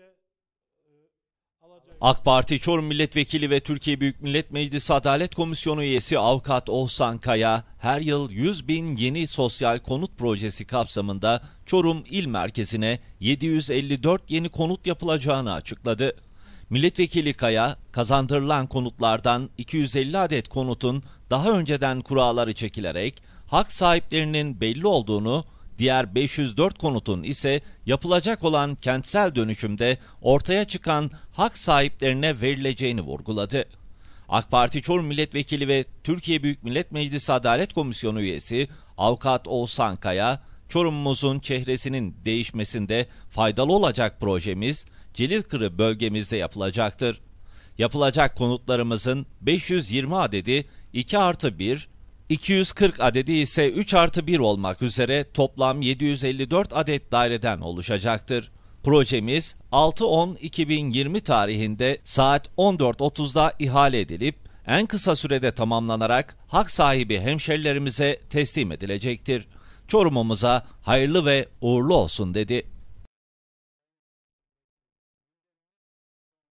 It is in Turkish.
E, AK Parti Çorum Milletvekili ve Türkiye Büyük Millet Meclisi Adalet Komisyonu üyesi avukat Oğuzhan Kaya, her yıl 100 bin yeni sosyal konut projesi kapsamında Çorum il Merkezi'ne 754 yeni konut yapılacağını açıkladı. Milletvekili Kaya, kazandırılan konutlardan 250 adet konutun daha önceden kuralları çekilerek hak sahiplerinin belli olduğunu Diğer 504 konutun ise yapılacak olan kentsel dönüşümde ortaya çıkan hak sahiplerine verileceğini vurguladı. AK Parti Çorum Milletvekili ve Türkiye Büyük Millet Meclisi Adalet Komisyonu üyesi avukat Oğuzhan Kaya, Çorum'umuzun çehresinin değişmesinde faydalı olacak projemiz Celilkırı bölgemizde yapılacaktır. Yapılacak konutlarımızın 520 adedi 2 artı 1, 240 adedi ise 3 artı 1 olmak üzere toplam 754 adet daireden oluşacaktır. Projemiz 6-10-2020 tarihinde saat 14.30'da ihale edilip en kısa sürede tamamlanarak hak sahibi hemşerilerimize teslim edilecektir. Çorumumuza hayırlı ve uğurlu olsun dedi.